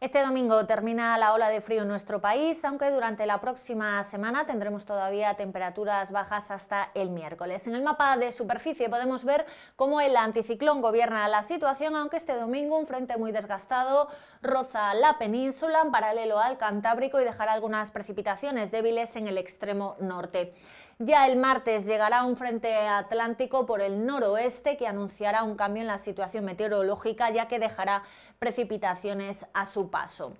Este domingo termina la ola de frío en nuestro país, aunque durante la próxima semana tendremos todavía temperaturas bajas hasta el miércoles. En el mapa de superficie podemos ver cómo el anticiclón gobierna la situación, aunque este domingo un frente muy desgastado roza la península en paralelo al Cantábrico y dejará algunas precipitaciones débiles en el extremo norte. Ya el martes llegará un frente atlántico por el noroeste que anunciará un cambio en la situación meteorológica ya que dejará precipitaciones a su paso.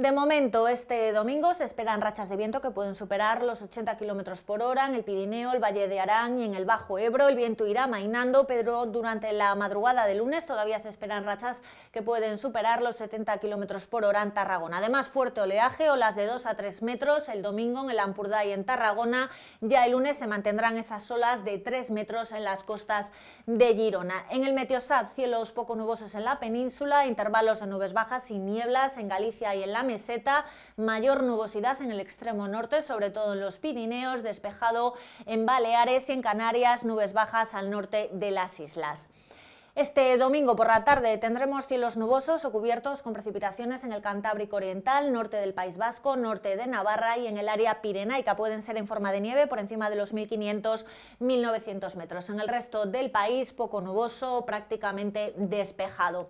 De momento, este domingo se esperan rachas de viento que pueden superar los 80 km por hora en el Pirineo, el Valle de Arán y en el Bajo Ebro. El viento irá mainando, pero durante la madrugada de lunes todavía se esperan rachas que pueden superar los 70 km por hora en Tarragona. Además, fuerte oleaje, olas de 2 a 3 metros el domingo en el Ampurdá y en Tarragona. Ya el lunes se mantendrán esas olas de 3 metros en las costas de Girona. En el Meteosat, cielos poco nubosos en la península, intervalos de nubes bajas y nieblas en Galicia y en la meseta, mayor nubosidad en el extremo norte, sobre todo en los Pirineos, despejado en Baleares y en Canarias, nubes bajas al norte de las islas. Este domingo por la tarde tendremos cielos nubosos o cubiertos con precipitaciones en el Cantábrico Oriental, norte del País Vasco, norte de Navarra y en el área pirenaica. Pueden ser en forma de nieve por encima de los 1.500-1.900 metros. En el resto del país, poco nuboso, prácticamente despejado.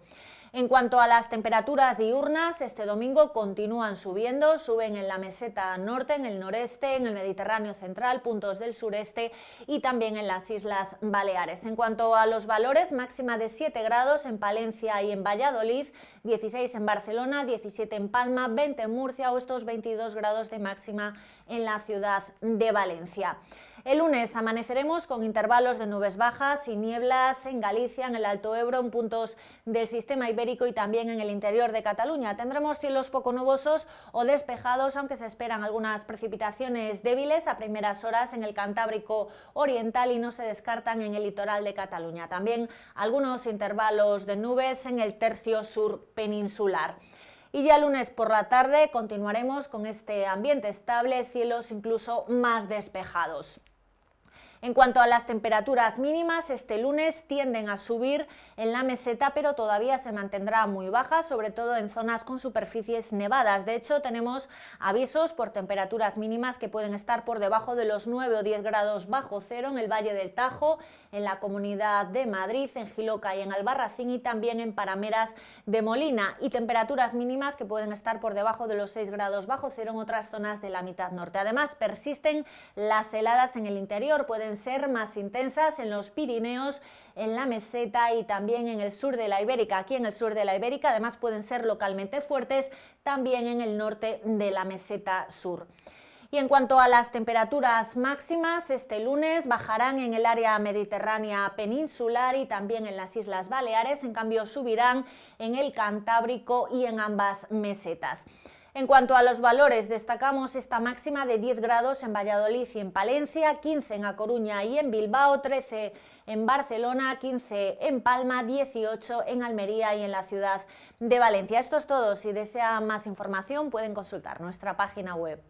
En cuanto a las temperaturas diurnas, este domingo continúan subiendo, suben en la meseta norte, en el noreste, en el Mediterráneo central, puntos del sureste y también en las Islas Baleares. En cuanto a los valores, máxima de 7 grados en Palencia y en Valladolid, 16 en Barcelona, 17 en Palma, 20 en Murcia o estos 22 grados de máxima en la ciudad de Valencia. El lunes amaneceremos con intervalos de nubes bajas y nieblas en Galicia, en el Alto Ebro, en puntos del sistema ibérico y también en el interior de Cataluña. Tendremos cielos poco nubosos o despejados, aunque se esperan algunas precipitaciones débiles a primeras horas en el Cantábrico Oriental y no se descartan en el litoral de Cataluña. También algunos intervalos de nubes en el tercio sur peninsular. Y ya lunes por la tarde continuaremos con este ambiente estable, cielos incluso más despejados. En cuanto a las temperaturas mínimas, este lunes tienden a subir en la meseta, pero todavía se mantendrá muy baja, sobre todo en zonas con superficies nevadas. De hecho, tenemos avisos por temperaturas mínimas que pueden estar por debajo de los 9 o 10 grados bajo cero en el Valle del Tajo, en la Comunidad de Madrid, en Giloca y en Albarracín y también en Parameras de Molina. Y temperaturas mínimas que pueden estar por debajo de los 6 grados bajo cero en otras zonas de la mitad norte. Además, persisten las heladas en el interior, pueden ser más intensas en los Pirineos, en la meseta y también en el sur de la Ibérica. Aquí en el sur de la Ibérica además pueden ser localmente fuertes también en el norte de la meseta sur. Y en cuanto a las temperaturas máximas, este lunes bajarán en el área mediterránea peninsular y también en las Islas Baleares, en cambio subirán en el Cantábrico y en ambas mesetas. En cuanto a los valores, destacamos esta máxima de 10 grados en Valladolid y en Palencia, 15 en A Coruña y en Bilbao, 13 en Barcelona, 15 en Palma, 18 en Almería y en la ciudad de Valencia. Esto es todo. Si desea más información pueden consultar nuestra página web.